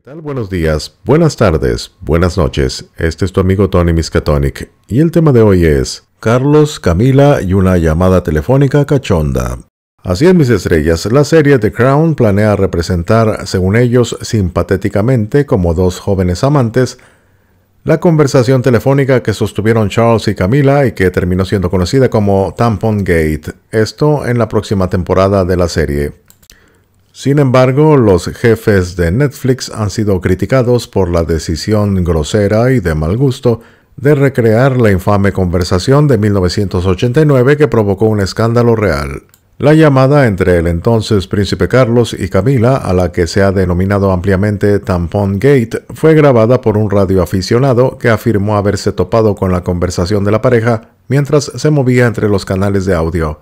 ¿Qué tal? Buenos días, buenas tardes, buenas noches. Este es tu amigo Tony Miskatonic y el tema de hoy es Carlos, Camila y una llamada telefónica cachonda. Así es, mis estrellas, la serie The Crown planea representar, según ellos, simpatéticamente como dos jóvenes amantes, la conversación telefónica que sostuvieron Charles y Camila y que terminó siendo conocida como Tampon Gate, esto en la próxima temporada de la serie. Sin embargo, los jefes de Netflix han sido criticados por la decisión grosera y de mal gusto de recrear la infame conversación de 1989 que provocó un escándalo real. La llamada entre el entonces príncipe Carlos y Camila, a la que se ha denominado ampliamente Tampon Gate, fue grabada por un radio aficionado que afirmó haberse topado con la conversación de la pareja mientras se movía entre los canales de audio.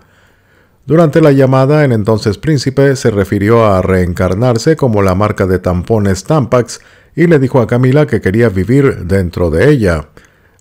Durante la llamada, el entonces príncipe se refirió a reencarnarse como la marca de tampones Tampax y le dijo a Camila que quería vivir dentro de ella.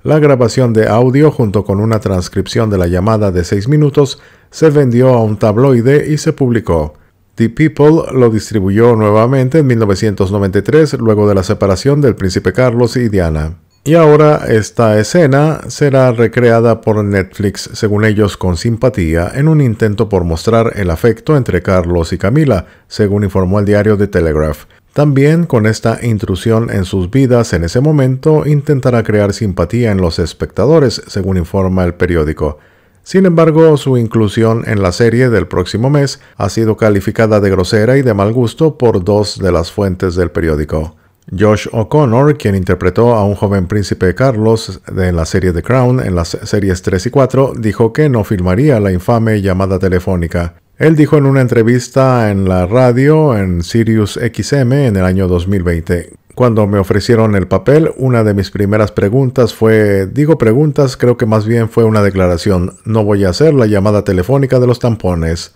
La grabación de audio junto con una transcripción de la llamada de 6 minutos se vendió a un tabloide y se publicó. The People lo distribuyó nuevamente en 1993 luego de la separación del príncipe Carlos y Diana. Y ahora esta escena será recreada por Netflix, según ellos con simpatía, en un intento por mostrar el afecto entre Carlos y Camila, según informó el diario The Telegraph. También con esta intrusión en sus vidas en ese momento intentará crear simpatía en los espectadores, según informa el periódico. Sin embargo, su inclusión en la serie del próximo mes ha sido calificada de grosera y de mal gusto por dos de las fuentes del periódico. Josh O'Connor, quien interpretó a un joven príncipe Carlos en la serie The Crown en las series 3 y 4, dijo que no filmaría la infame llamada telefónica. Él dijo en una entrevista en la radio en Sirius XM en el año 2020. Cuando me ofrecieron el papel, una de mis primeras preguntas fue, digo preguntas, creo que más bien fue una declaración, no voy a hacer la llamada telefónica de los tampones.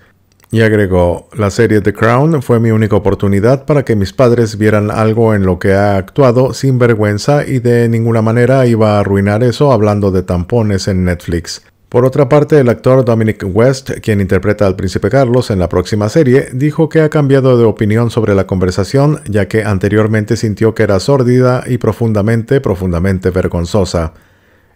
Y agregó, la serie The Crown fue mi única oportunidad para que mis padres vieran algo en lo que ha actuado sin vergüenza y de ninguna manera iba a arruinar eso hablando de tampones en Netflix. Por otra parte, el actor Dominic West, quien interpreta al príncipe Carlos en la próxima serie, dijo que ha cambiado de opinión sobre la conversación, ya que anteriormente sintió que era sórdida y profundamente, profundamente vergonzosa.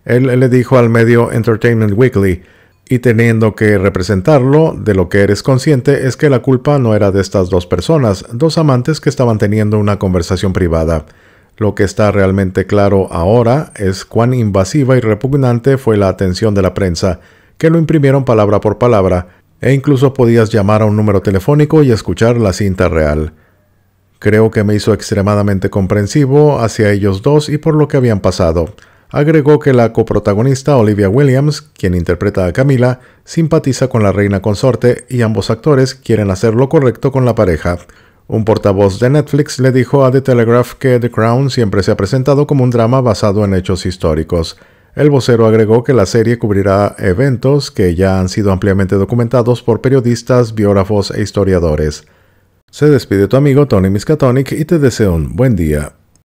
Él le dijo al medio Entertainment Weekly, y teniendo que representarlo, de lo que eres consciente es que la culpa no era de estas dos personas, dos amantes que estaban teniendo una conversación privada. Lo que está realmente claro ahora es cuán invasiva y repugnante fue la atención de la prensa, que lo imprimieron palabra por palabra, e incluso podías llamar a un número telefónico y escuchar la cinta real. Creo que me hizo extremadamente comprensivo hacia ellos dos y por lo que habían pasado agregó que la coprotagonista Olivia Williams, quien interpreta a Camila, simpatiza con la reina consorte y ambos actores quieren hacer lo correcto con la pareja. Un portavoz de Netflix le dijo a The Telegraph que The Crown siempre se ha presentado como un drama basado en hechos históricos. El vocero agregó que la serie cubrirá eventos que ya han sido ampliamente documentados por periodistas, biógrafos e historiadores. Se despide tu amigo Tony Miskatonic y te deseo un buen día.